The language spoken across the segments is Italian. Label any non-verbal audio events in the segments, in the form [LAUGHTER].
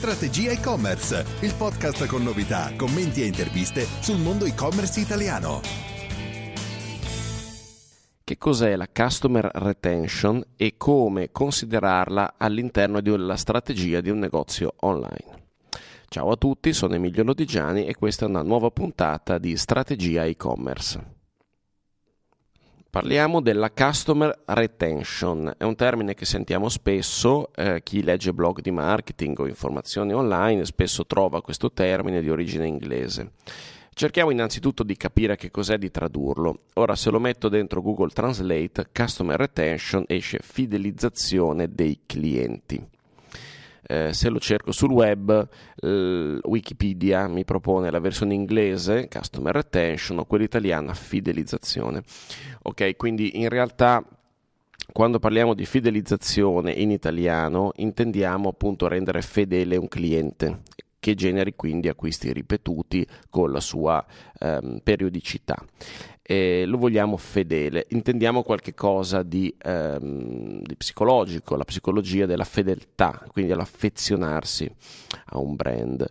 Strategia e-commerce, il podcast con novità, commenti e interviste sul mondo e-commerce italiano. Che cos'è la customer retention e come considerarla all'interno della strategia di un negozio online? Ciao a tutti, sono Emilio Lodigiani e questa è una nuova puntata di Strategia e-commerce. Parliamo della customer retention, è un termine che sentiamo spesso, eh, chi legge blog di marketing o informazioni online spesso trova questo termine di origine inglese. Cerchiamo innanzitutto di capire che cos'è di tradurlo. Ora se lo metto dentro Google Translate, customer retention esce fidelizzazione dei clienti eh, se lo cerco sul web, eh, Wikipedia mi propone la versione inglese, customer retention, o quella italiana, fidelizzazione. Ok, quindi in realtà quando parliamo di fidelizzazione in italiano intendiamo appunto rendere fedele un cliente che generi quindi acquisti ripetuti con la sua ehm, periodicità. E lo vogliamo fedele, intendiamo qualche cosa di, ehm, di, psicologico, la psicologia della fedeltà, quindi l'affezionarsi a un brand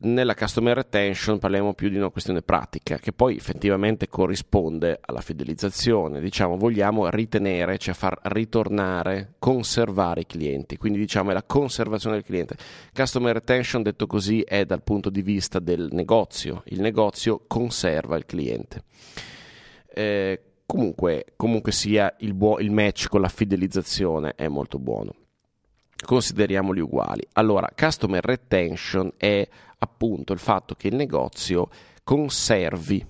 nella customer retention parliamo più di una questione pratica che poi effettivamente corrisponde alla fidelizzazione, diciamo vogliamo ritenere, cioè far ritornare, conservare i clienti, quindi diciamo è la conservazione del cliente. Customer retention detto così è dal punto di vista del negozio, il negozio conserva il cliente. Eh, comunque, comunque sia il, buo- il match con la fidelizzazione è molto buono consideriamoli uguali. Allora, customer retention è appunto il fatto che il negozio conservi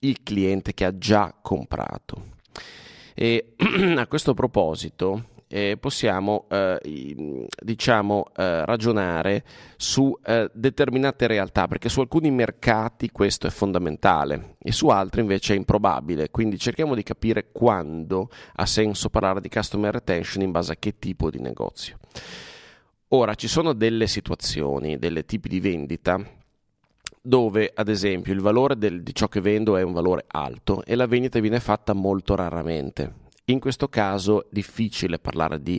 il cliente che ha già comprato. E [CLEARS THROAT] a questo proposito, eh, possiamo eh, diciamo, eh, ragionare su eh, determinate realtà, perché su alcuni mercati questo è fondamentale e su altri invece è improbabile, quindi cerchiamo di capire quando ha senso parlare di customer retention in base a che tipo di negozio. Ora, ci sono delle situazioni, dei tipi di vendita dove ad esempio il valore del, di ciò che vendo è un valore alto e la vendita viene fatta molto raramente. In questo caso è difficile parlare di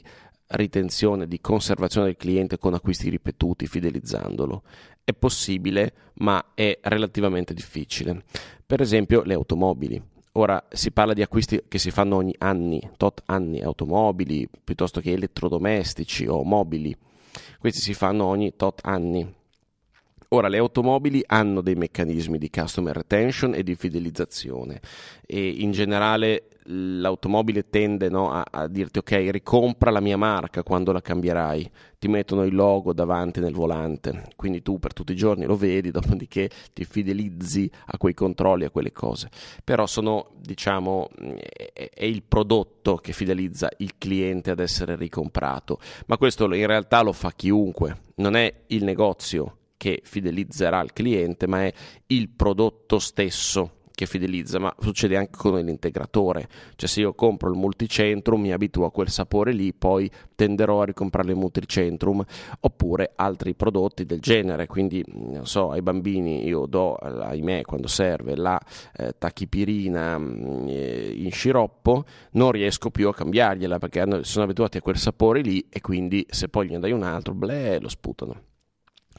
ritenzione, di conservazione del cliente con acquisti ripetuti, fidelizzandolo. È possibile, ma è relativamente difficile. Per esempio le automobili. Ora si parla di acquisti che si fanno ogni anno, tot anni, automobili piuttosto che elettrodomestici o mobili. Questi si fanno ogni tot anni. Ora, le automobili hanno dei meccanismi di customer retention e di fidelizzazione e in generale l'automobile tende no, a, a, dirti ok, ricompra la mia marca quando la cambierai, ti mettono il logo davanti nel volante, quindi tu per tutti i giorni lo vedi, [LAUGHS] dopodiché ti fidelizzi a quei controlli, a quelle cose. Però sono, diciamo, è, è il prodotto che fidelizza il cliente ad essere ricomprato, ma questo in realtà lo fa chiunque, non è il negozio che fidelizzerà il cliente, ma è il prodotto stesso che fidelizza, ma succede anche con l'integratore. Cioè, se io compro il multicentrum, mi abituo a quel sapore lì, poi tenderò a ricomprare il multicentrum oppure altri prodotti del genere. Quindi, mm, non so, ai bambini io do, eh, ahimè, quando serve la eh, tachipirina mm, eh, in sciroppo, non riesco più a cambiargliela perché hanno, sono abituati a quel sapore lì e quindi se poi gliene dai un altro, bleh, lo sputano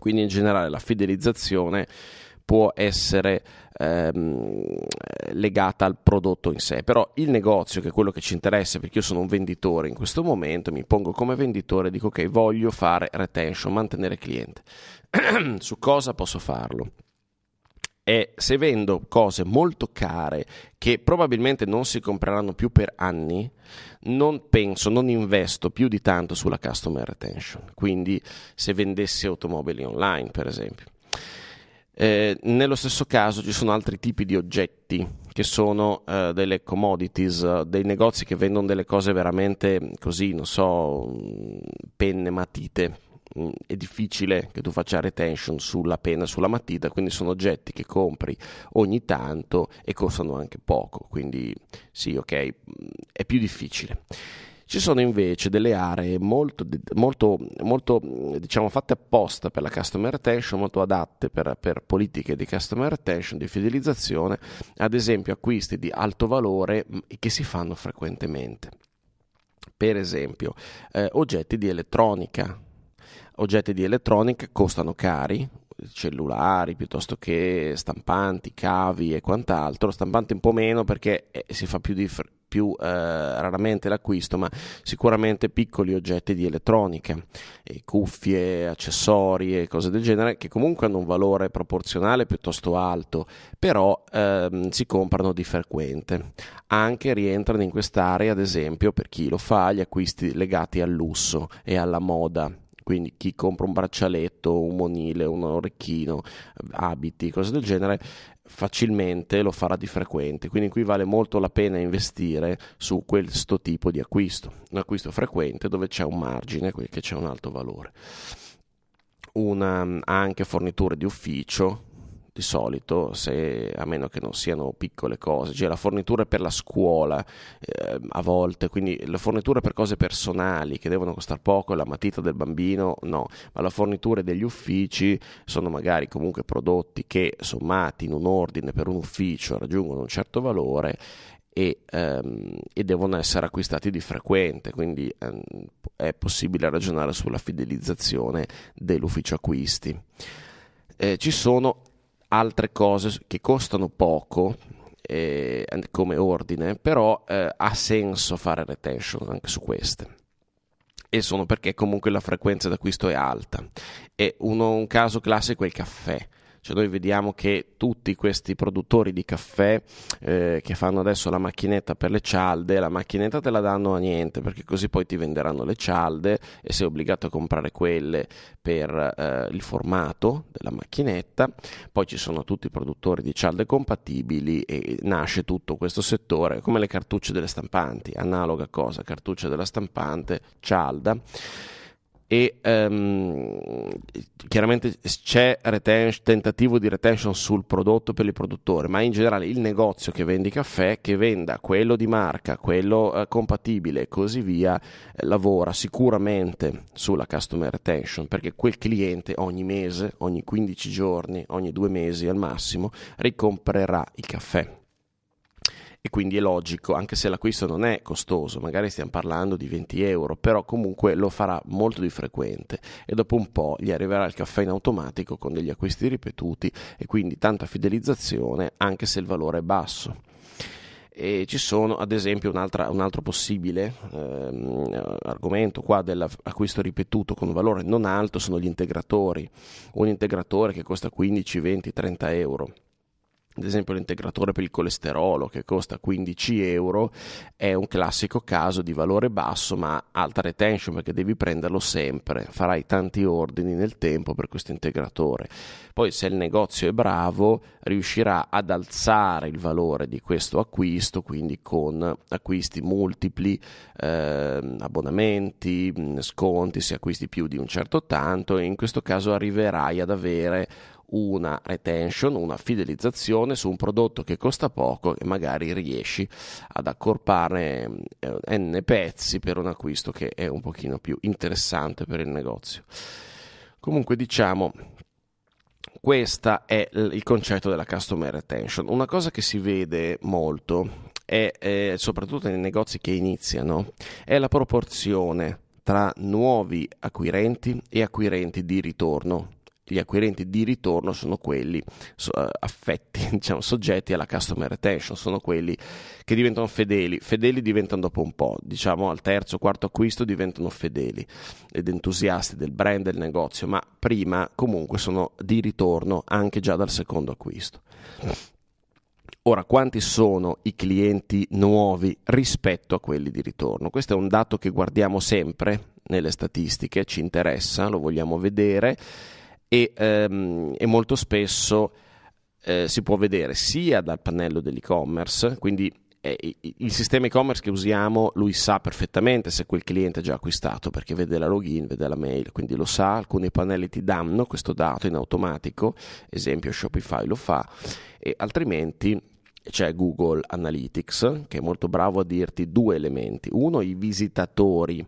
quindi in generale la fidelizzazione può essere ehm, legata al prodotto in sé, però il negozio che è quello che ci interessa perché io sono un venditore in questo momento, mi pongo come venditore e dico ok voglio fare retention, mantenere cliente, [CLEARS THROAT] su cosa posso farlo? è se vendo cose molto care che probabilmente non si compreranno più per anni, non penso, non investo più di tanto sulla customer retention. Quindi se vendessi automobili online, per esempio. Eh, nello stesso caso ci sono altri tipi di oggetti che sono eh, delle commodities, eh, dei negozi che vendono delle cose veramente così, non so, mm, penne, matite mh, mm, è difficile che tu faccia retention sulla penna, sulla matita, quindi sono oggetti che compri ogni tanto e costano anche poco, quindi sì, ok, mm, è più difficile. Ci sono invece delle aree molto, molto, molto mm, diciamo, fatte apposta per la customer attention, molto adatte per, per, politiche di customer attention, di fidelizzazione, ad esempio acquisti di alto valore che si fanno frequentemente. Per esempio, eh, oggetti di elettronica, oggetti di elettronica costano cari, cellulari piuttosto che stampanti, cavi e quant'altro, stampanti un po' meno perché eh, si fa più, dif- più eh, raramente l'acquisto, ma sicuramente piccoli oggetti di elettronica, e cuffie, accessori e cose del genere che comunque hanno un valore proporzionale piuttosto alto, però ehm, si comprano di frequente. Anche rientrano in quest'area, ad esempio, per chi lo fa, gli acquisti legati al lusso e alla moda quindi chi compra un braccialetto, un monile, un orecchino, abiti, cose del genere, facilmente lo farà di frequente. Quindi qui vale molto la pena investire su questo tipo di acquisto, un acquisto frequente dove c'è un margine, che c'è un alto valore. Una, anche forniture di ufficio, di solito, se, a meno che non siano piccole cose, cioè la fornitura per la scuola eh, a volte, quindi la fornitura per cose personali che devono costare poco, la matita del bambino no, ma la fornitura degli uffici sono magari comunque prodotti che sommati in un ordine per un ufficio raggiungono un certo valore e, um, e, devono essere acquistati di frequente, quindi um, è possibile ragionare sulla fidelizzazione dell'ufficio acquisti. Eh, ci sono altre cose che costano poco eh, come ordine, però eh, ha senso fare retention anche su queste. E sono perché comunque la frequenza d'acquisto è alta. E uno, un caso classico è il caffè cioè noi vediamo che tutti questi produttori di caffè eh, che fanno adesso la macchinetta per le cialde, la macchinetta te la danno a niente perché così poi ti venderanno le cialde e sei obbligato a comprare quelle per eh, il formato della macchinetta. Poi ci sono tutti i produttori di cialde compatibili e nasce tutto questo settore come le cartucce delle stampanti, analoga cosa, cartuccia della stampante, cialda e um, chiaramente c'è retention, tentativo di retention sul prodotto per il produttore, ma in generale il negozio che vende caffè, che venda quello di marca, quello uh, compatibile e così via, eh, lavora sicuramente sulla customer retention perché quel cliente ogni mese, ogni 15 giorni, ogni due mesi al massimo ricomprerà il caffè e quindi è logico, anche se l'acquisto non è costoso, magari stiamo parlando di 20 euro, però comunque lo farà molto di frequente e dopo un po' gli arriverà il caffè in automatico con degli acquisti ripetuti e quindi tanta fidelizzazione anche se il valore è basso. E ci sono ad esempio un altro possibile ehm, argomento qua dell'acquisto ripetuto con un valore non alto sono gli integratori, un integratore che costa 15, 20, 30 euro ad esempio l'integratore per il colesterolo che costa 15 euro è un classico caso di valore basso ma alta retention perché devi prenderlo sempre farai tanti ordini nel tempo per questo integratore poi se il negozio è bravo riuscirà ad alzare il valore di questo acquisto quindi con acquisti multipli eh, abbonamenti sconti se acquisti più di un certo tanto e in questo caso arriverai ad avere una retention, una fidelizzazione su un prodotto che costa poco e magari riesci ad accorpare eh, n pezzi per un acquisto che è un pochino più interessante per il negozio. Comunque diciamo questo è il concetto della customer retention. Una cosa che si vede molto è, eh, soprattutto nei negozi che iniziano è la proporzione tra nuovi acquirenti e acquirenti di ritorno gli acquirenti di ritorno sono quelli affetti, [LAUGHS] diciamo, soggetti alla customer retention, sono quelli che diventano fedeli, fedeli diventano dopo un po', diciamo al terzo, quarto acquisto diventano fedeli ed entusiasti del brand, del negozio, ma prima comunque sono di ritorno anche già dal secondo acquisto. Ora, quanti sono i clienti nuovi rispetto a quelli di ritorno? Questo è un dato che guardiamo sempre nelle statistiche, ci interessa, lo vogliamo vedere e, ehm, e molto spesso eh, si può vedere sia dal pannello dell'e-commerce, quindi eh, il sistema e-commerce che usiamo lui sa perfettamente se quel cliente ha già acquistato perché vede la login, vede la mail, quindi lo sa, alcuni pannelli ti danno questo dato in automatico, esempio Shopify lo fa, e altrimenti c'è Google Analytics che è molto bravo a dirti due elementi. Uno, i visitatori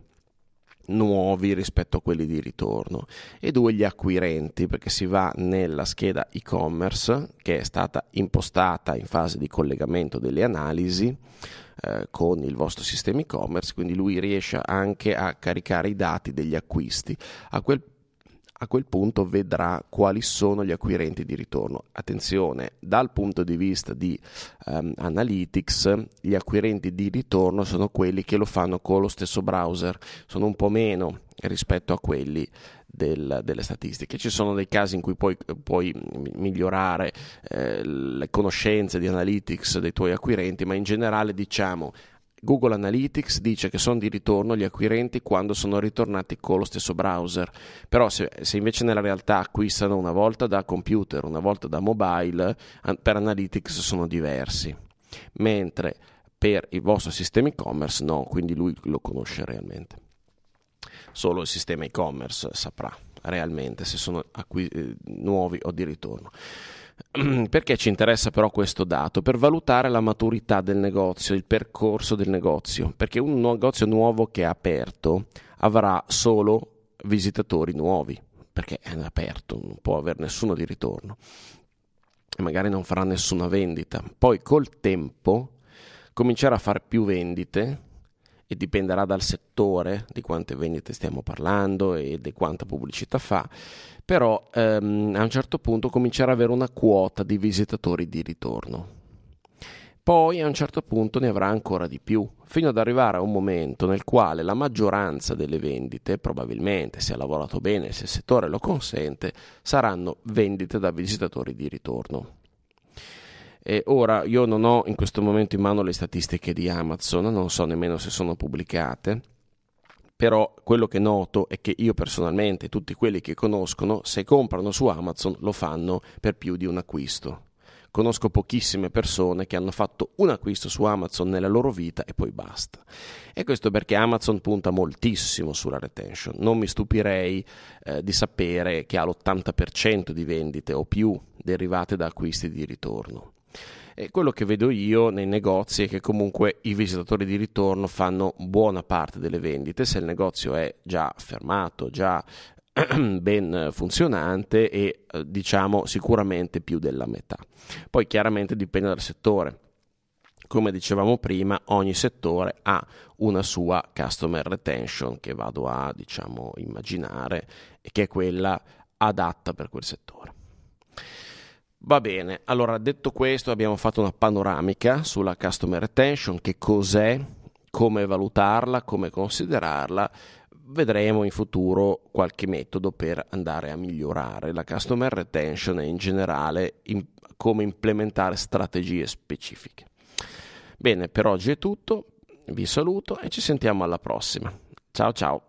nuovi rispetto a quelli di ritorno e due gli acquirenti perché si va nella scheda e-commerce che è stata impostata in fase di collegamento delle analisi eh, con il vostro sistema e-commerce quindi lui riesce anche a caricare i dati degli acquisti a quel a quel punto vedrà quali sono gli acquirenti di ritorno. Attenzione, dal punto di vista di um, Analytics, gli acquirenti di ritorno sono quelli che lo fanno con lo stesso browser, sono un po' meno rispetto a quelli del, delle statistiche. Ci sono dei casi in cui puoi, puoi migliorare eh, le conoscenze di analytics dei tuoi acquirenti, ma in generale diciamo Google Analytics dice che sono di ritorno gli acquirenti quando sono ritornati con lo stesso browser, però se, se, invece nella realtà acquistano una volta da computer, una volta da mobile, per Analytics sono diversi, mentre per il vostro sistema e-commerce no, quindi lui lo conosce realmente. Solo il sistema e-commerce saprà realmente se sono acqui- eh, nuovi o di ritorno. Mm, perché ci interessa però questo dato? Per valutare la maturità del negozio, il percorso del negozio, perché un negozio nuovo che è aperto avrà solo visitatori nuovi, perché è aperto, non può avere nessuno di ritorno e magari non farà nessuna vendita. Poi col tempo comincerà a fare più vendite e dipenderà dal settore, di quante vendite stiamo parlando e di quanta pubblicità fa, però ehm, a un certo punto comincerà ad avere una quota di visitatori di ritorno. Poi a un certo punto ne avrà ancora di più, fino ad arrivare a un momento nel quale la maggioranza delle vendite, probabilmente se ha lavorato bene, se il settore lo consente, saranno vendite da visitatori di ritorno. Eh, ora io non ho in questo momento in mano le statistiche di Amazon, non so nemmeno se sono pubblicate, però quello che noto è che io personalmente, tutti quelli che conoscono, se comprano su Amazon lo fanno per più di un acquisto. Conosco pochissime persone che hanno fatto un acquisto su Amazon nella loro vita e poi basta. E questo perché Amazon punta moltissimo sulla retention. Non mi stupirei eh, di sapere che ha l'80% di vendite o più derivate da acquisti di ritorno. E quello che vedo io nei negozi è che comunque i visitatori di ritorno fanno buona parte delle vendite se il negozio è già fermato, già [CLEARS THROAT] ben funzionante e eh, diciamo sicuramente più della metà. Poi chiaramente dipende dal settore. Come dicevamo prima, ogni settore ha una sua customer retention che vado a diciamo immaginare e che è quella adatta per quel settore. Va bene, allora detto questo abbiamo fatto una panoramica sulla customer retention, che cos'è, come valutarla, come considerarla. Vedremo in futuro qualche metodo per andare a migliorare la customer retention e in generale in, come implementare strategie specifiche. Bene, per oggi è tutto, vi saluto e ci sentiamo alla prossima. Ciao ciao!